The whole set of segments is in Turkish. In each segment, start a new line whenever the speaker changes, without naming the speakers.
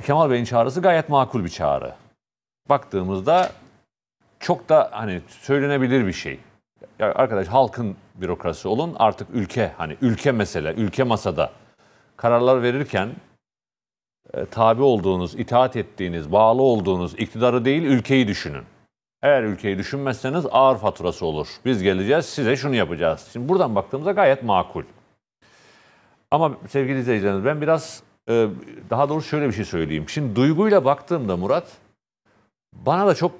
Kemal Bey'in çağrısı gayet makul bir çağrı. Baktığımızda çok da hani söylenebilir bir şey. Ya arkadaş halkın bürokrasi olun artık ülke hani ülke mesele, ülke masada kararlar verirken e, tabi olduğunuz, itaat ettiğiniz, bağlı olduğunuz iktidarı değil ülkeyi düşünün. Eğer ülkeyi düşünmezseniz ağır faturası olur. Biz geleceğiz size şunu yapacağız. Şimdi buradan baktığımızda gayet makul. Ama sevgili izleyicilerimiz ben biraz ee, daha doğrusu şöyle bir şey söyleyeyim. Şimdi duyguyla baktığımda Murat bana da çok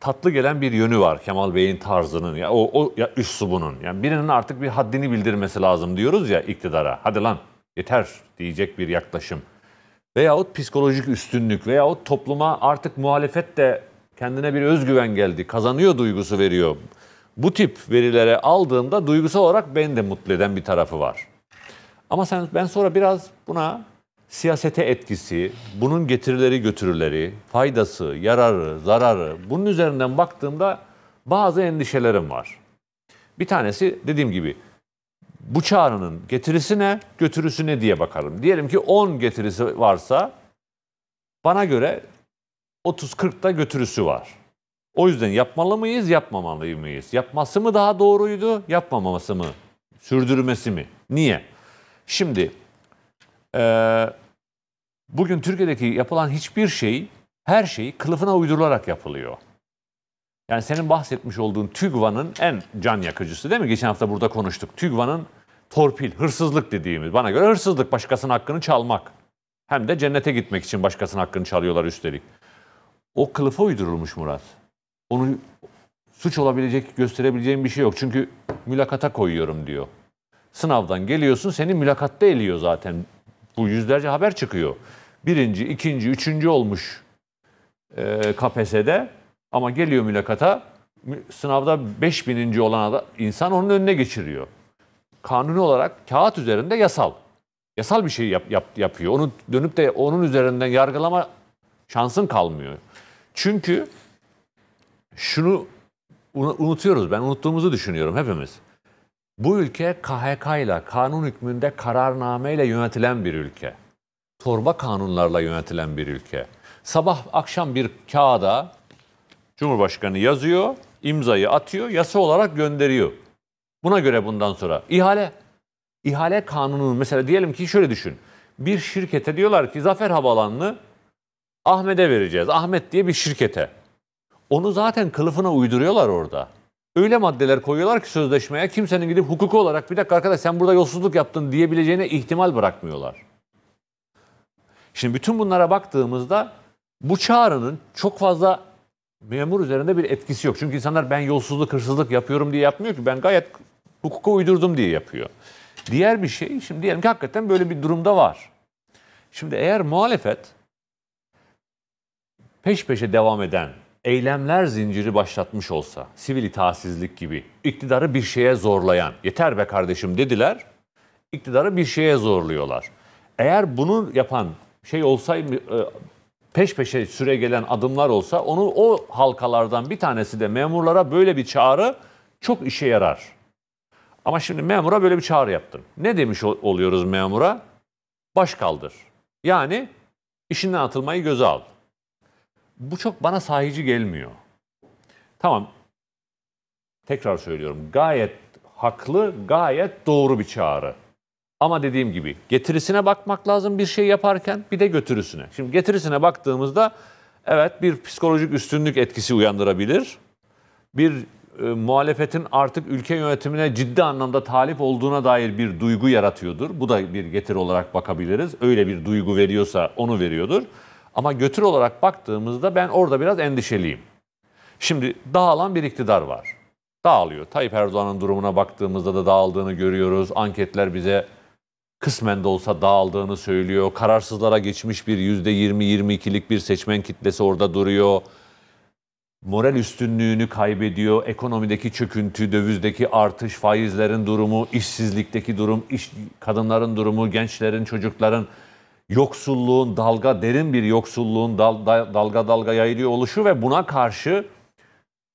tatlı gelen bir yönü var Kemal Bey'in tarzının ya o, o ya üslubunun. Yani birinin artık bir haddini bildirmesi lazım diyoruz ya iktidara. Hadi lan yeter diyecek bir yaklaşım. Veyahut psikolojik üstünlük veyahut topluma artık muhalefet de kendine bir özgüven geldi. Kazanıyor duygusu veriyor. Bu tip verilere aldığımda duygusal olarak beni de mutlu eden bir tarafı var. Ama sen ben sonra biraz buna siyasete etkisi, bunun getirileri götürüleri, faydası, yararı, zararı bunun üzerinden baktığımda bazı endişelerim var. Bir tanesi dediğim gibi bu çağrının getirisi ne, götürüsü ne diye bakarım. Diyelim ki 10 getirisi varsa bana göre 30-40'da götürüsü var. O yüzden yapmalı mıyız, yapmamalı mıyız? Yapması mı daha doğruydu, yapmaması mı? Sürdürmesi mi? Niye? Şimdi ee, Bugün Türkiye'deki yapılan hiçbir şey, her şey kılıfına uydurularak yapılıyor. Yani senin bahsetmiş olduğun TÜGVA'nın en can yakıcısı değil mi? Geçen hafta burada konuştuk. TÜGVA'nın torpil, hırsızlık dediğimiz. Bana göre hırsızlık, başkasının hakkını çalmak. Hem de cennete gitmek için başkasının hakkını çalıyorlar üstelik. O kılıfa uydurulmuş Murat. Onu suç olabilecek, gösterebileceğim bir şey yok. Çünkü mülakata koyuyorum diyor. Sınavdan geliyorsun, seni mülakatta eliyor zaten. Bu yüzlerce haber çıkıyor. Birinci, ikinci, üçüncü olmuş e, KPSS'de ama geliyor mülakata sınavda 5000. olan insan onun önüne geçiriyor. Kanuni olarak kağıt üzerinde yasal. Yasal bir şey yap, yap, yapıyor. Onu dönüp de onun üzerinden yargılama şansın kalmıyor. Çünkü şunu unutuyoruz. Ben unuttuğumuzu düşünüyorum hepimiz. Bu ülke KHK ile kanun hükmünde kararname ile yönetilen bir ülke. Torba kanunlarla yönetilen bir ülke. Sabah akşam bir kağıda Cumhurbaşkanı yazıyor, imzayı atıyor, yasa olarak gönderiyor. Buna göre bundan sonra ihale ihale kanunu mesela diyelim ki şöyle düşün. Bir şirkete diyorlar ki Zafer Havalanı'nı Ahmet'e vereceğiz. Ahmet diye bir şirkete. Onu zaten kılıfına uyduruyorlar orada öyle maddeler koyuyorlar ki sözleşmeye kimsenin gidip hukuki olarak bir dakika arkadaş sen burada yolsuzluk yaptın diyebileceğine ihtimal bırakmıyorlar. Şimdi bütün bunlara baktığımızda bu çağrının çok fazla memur üzerinde bir etkisi yok. Çünkü insanlar ben yolsuzluk, hırsızlık yapıyorum diye yapmıyor ki. Ben gayet hukuka uydurdum diye yapıyor. Diğer bir şey, şimdi diyelim ki hakikaten böyle bir durumda var. Şimdi eğer muhalefet peş peşe devam eden eylemler zinciri başlatmış olsa, sivil itaatsizlik gibi iktidarı bir şeye zorlayan, yeter be kardeşim dediler, iktidarı bir şeye zorluyorlar. Eğer bunu yapan şey olsaydı, e, peş peşe süre gelen adımlar olsa onu o halkalardan bir tanesi de memurlara böyle bir çağrı çok işe yarar. Ama şimdi memura böyle bir çağrı yaptım. Ne demiş oluyoruz memura? Baş kaldır. Yani işinden atılmayı göze al bu çok bana sahici gelmiyor. Tamam. Tekrar söylüyorum. Gayet haklı, gayet doğru bir çağrı. Ama dediğim gibi getirisine bakmak lazım bir şey yaparken bir de götürüsüne. Şimdi getirisine baktığımızda evet bir psikolojik üstünlük etkisi uyandırabilir. Bir e, muhalefetin artık ülke yönetimine ciddi anlamda talip olduğuna dair bir duygu yaratıyordur. Bu da bir getir olarak bakabiliriz. Öyle bir duygu veriyorsa onu veriyordur. Ama götür olarak baktığımızda ben orada biraz endişeliyim. Şimdi dağılan bir iktidar var. Dağılıyor. Tayyip Erdoğan'ın durumuna baktığımızda da dağıldığını görüyoruz. Anketler bize kısmen de olsa dağıldığını söylüyor. Kararsızlara geçmiş bir %20-22'lik bir seçmen kitlesi orada duruyor. Moral üstünlüğünü kaybediyor. Ekonomideki çöküntü, dövizdeki artış, faizlerin durumu, işsizlikteki durum, iş, kadınların durumu, gençlerin, çocukların yoksulluğun dalga derin bir yoksulluğun dal, dalga dalga yayılıyor oluşu ve buna karşı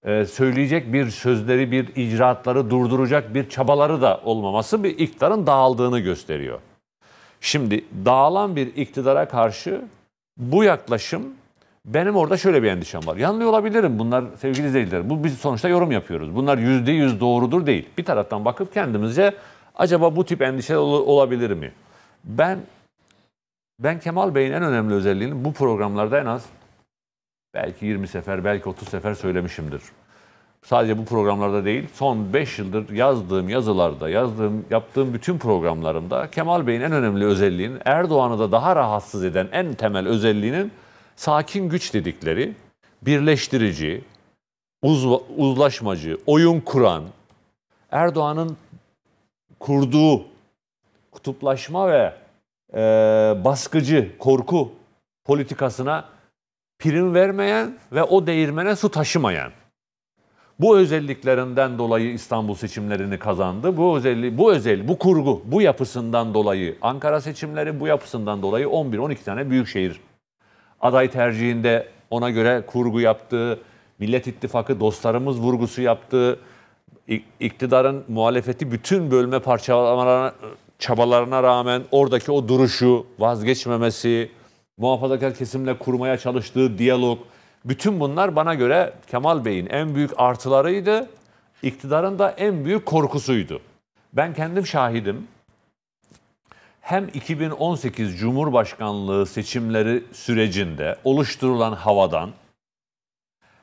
e, söyleyecek bir sözleri, bir icraatları durduracak bir çabaları da olmaması bir iktidarın dağıldığını gösteriyor. Şimdi dağılan bir iktidara karşı bu yaklaşım benim orada şöyle bir endişem var. Yanılıyor olabilirim bunlar sevgili izleyiciler. Bu biz sonuçta yorum yapıyoruz. Bunlar yüzde yüz doğrudur değil. Bir taraftan bakıp kendimize acaba bu tip endişe olabilir mi? Ben ben Kemal Bey'in en önemli özelliğini bu programlarda en az belki 20 sefer, belki 30 sefer söylemişimdir. Sadece bu programlarda değil, son 5 yıldır yazdığım yazılarda, yazdığım, yaptığım bütün programlarımda Kemal Bey'in en önemli özelliğinin, Erdoğan'ı da daha rahatsız eden en temel özelliğinin sakin güç dedikleri, birleştirici, uz, uzlaşmacı, oyun kuran, Erdoğan'ın kurduğu kutuplaşma ve e, baskıcı, korku politikasına prim vermeyen ve o değirmene su taşımayan. Bu özelliklerinden dolayı İstanbul seçimlerini kazandı. Bu özelliği, bu özel, bu kurgu, bu yapısından dolayı Ankara seçimleri bu yapısından dolayı 11-12 tane büyükşehir aday tercihinde ona göre kurgu yaptığı, Millet İttifakı dostlarımız vurgusu yaptığı, iktidarın muhalefeti bütün bölme parçalamalarına çabalarına rağmen oradaki o duruşu, vazgeçmemesi, muhafazakar kesimle kurmaya çalıştığı diyalog, bütün bunlar bana göre Kemal Bey'in en büyük artılarıydı, iktidarın da en büyük korkusuydu. Ben kendim şahidim. Hem 2018 Cumhurbaşkanlığı seçimleri sürecinde oluşturulan havadan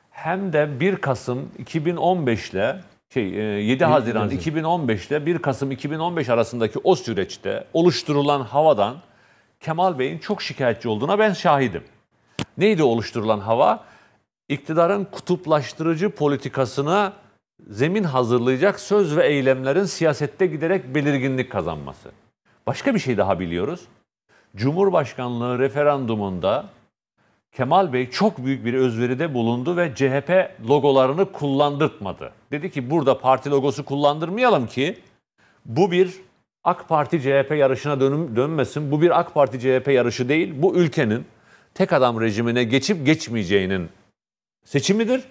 hem de 1 Kasım 2015 ile şey 7 e, Haziran 2015'te 1 Kasım 2015 arasındaki o süreçte oluşturulan havadan Kemal Bey'in çok şikayetçi olduğuna ben şahidim. Neydi oluşturulan hava? İktidarın kutuplaştırıcı politikasına zemin hazırlayacak söz ve eylemlerin siyasette giderek belirginlik kazanması. Başka bir şey daha biliyoruz. Cumhurbaşkanlığı referandumunda Kemal Bey çok büyük bir özveride bulundu ve CHP logolarını kullandırtmadı. Dedi ki burada parti logosu kullandırmayalım ki bu bir AK Parti CHP yarışına dönüm, dönmesin. Bu bir AK Parti CHP yarışı değil. Bu ülkenin tek adam rejimine geçip geçmeyeceğinin seçimidir.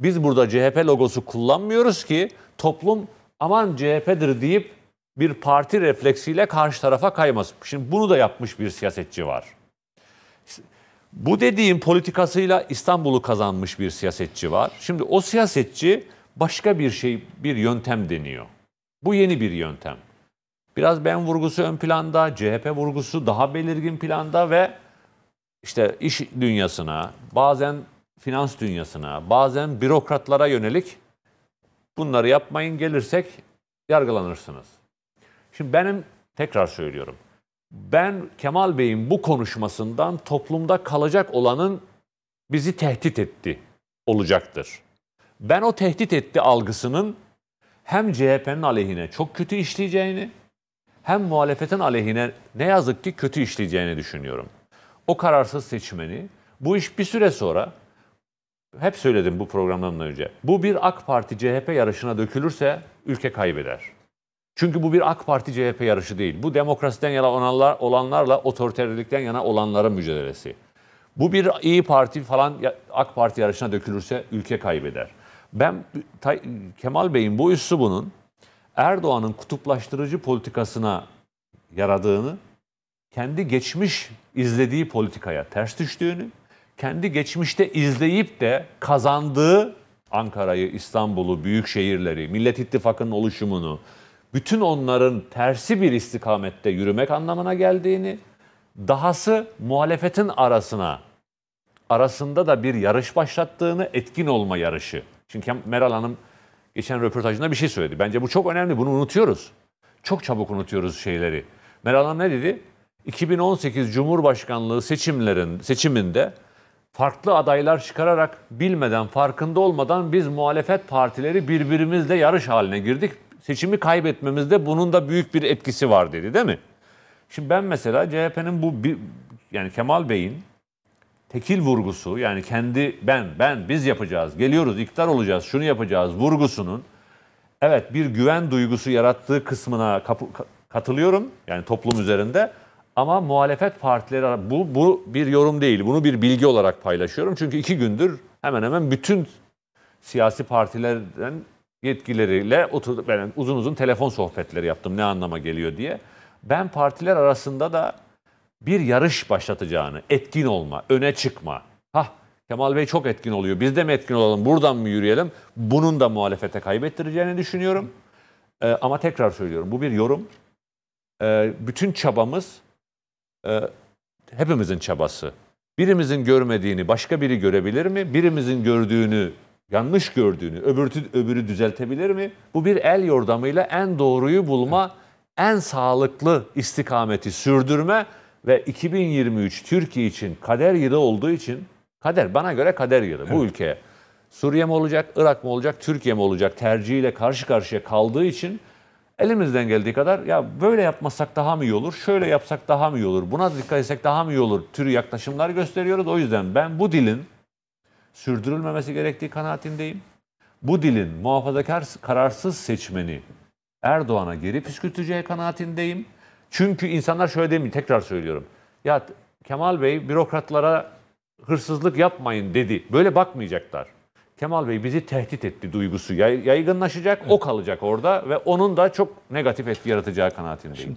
Biz burada CHP logosu kullanmıyoruz ki toplum aman CHP'dir deyip bir parti refleksiyle karşı tarafa kaymasın. Şimdi bunu da yapmış bir siyasetçi var. Bu dediğim politikasıyla İstanbul'u kazanmış bir siyasetçi var. Şimdi o siyasetçi başka bir şey, bir yöntem deniyor. Bu yeni bir yöntem. Biraz ben vurgusu ön planda, CHP vurgusu daha belirgin planda ve işte iş dünyasına, bazen finans dünyasına, bazen bürokratlara yönelik bunları yapmayın gelirsek yargılanırsınız. Şimdi benim tekrar söylüyorum ben Kemal Bey'in bu konuşmasından toplumda kalacak olanın bizi tehdit etti olacaktır. Ben o tehdit etti algısının hem CHP'nin aleyhine çok kötü işleyeceğini hem muhalefetin aleyhine ne yazık ki kötü işleyeceğini düşünüyorum. O kararsız seçmeni bu iş bir süre sonra hep söyledim bu programdan önce. Bu bir AK Parti CHP yarışına dökülürse ülke kaybeder. Çünkü bu bir AK Parti CHP yarışı değil. Bu demokrasiden yana olanlar, olanlarla otoriterlikten yana olanların mücadelesi. Bu bir iyi Parti falan AK Parti yarışına dökülürse ülke kaybeder. Ben Kemal Bey'in bu üssü bunun Erdoğan'ın kutuplaştırıcı politikasına yaradığını, kendi geçmiş izlediği politikaya ters düştüğünü, kendi geçmişte izleyip de kazandığı Ankara'yı, İstanbul'u, büyük şehirleri, Millet İttifakı'nın oluşumunu, bütün onların tersi bir istikamette yürümek anlamına geldiğini, dahası muhalefetin arasına, arasında da bir yarış başlattığını, etkin olma yarışı. Çünkü Meral Hanım geçen röportajında bir şey söyledi. Bence bu çok önemli, bunu unutuyoruz. Çok çabuk unutuyoruz şeyleri. Meral Hanım ne dedi? 2018 Cumhurbaşkanlığı seçimlerin seçiminde farklı adaylar çıkararak bilmeden, farkında olmadan biz muhalefet partileri birbirimizle yarış haline girdik seçimi kaybetmemizde bunun da büyük bir etkisi var dedi değil mi? Şimdi ben mesela CHP'nin bu bir, yani Kemal Bey'in tekil vurgusu yani kendi ben ben biz yapacağız geliyoruz iktidar olacağız şunu yapacağız vurgusunun evet bir güven duygusu yarattığı kısmına kapı, katılıyorum yani toplum üzerinde ama muhalefet partileri bu bu bir yorum değil bunu bir bilgi olarak paylaşıyorum çünkü iki gündür hemen hemen bütün siyasi partilerden Yetkileriyle oturduk. Ben uzun uzun telefon sohbetleri yaptım ne anlama geliyor diye. Ben partiler arasında da bir yarış başlatacağını, etkin olma, öne çıkma. Hah Kemal Bey çok etkin oluyor. Biz de mi etkin olalım, buradan mı yürüyelim? Bunun da muhalefete kaybettireceğini düşünüyorum. Ee, ama tekrar söylüyorum, bu bir yorum. Ee, bütün çabamız, e, hepimizin çabası. Birimizin görmediğini başka biri görebilir mi? Birimizin gördüğünü yanlış gördüğünü, öbürü, öbürü düzeltebilir mi? Bu bir el yordamıyla en doğruyu bulma, en sağlıklı istikameti sürdürme ve 2023 Türkiye için kader yılı olduğu için, kader bana göre kader yılı evet. bu ülkeye. Suriye mi olacak, Irak mı olacak, Türkiye mi olacak tercihiyle karşı karşıya kaldığı için elimizden geldiği kadar ya böyle yapmasak daha mı iyi olur, şöyle yapsak daha mı iyi olur, buna dikkat etsek daha mı iyi olur türü yaklaşımlar gösteriyoruz. O yüzden ben bu dilin sürdürülmemesi gerektiği kanaatindeyim. Bu dilin muhafazakar kararsız seçmeni Erdoğan'a geri püskürteceği kanaatindeyim. Çünkü insanlar şöyle demiyor, tekrar söylüyorum. Ya Kemal Bey bürokratlara hırsızlık yapmayın dedi. Böyle bakmayacaklar. Kemal Bey bizi tehdit etti duygusu yaygınlaşacak, o kalacak orada ve onun da çok negatif etki yaratacağı kanaatindeyim. Şimdi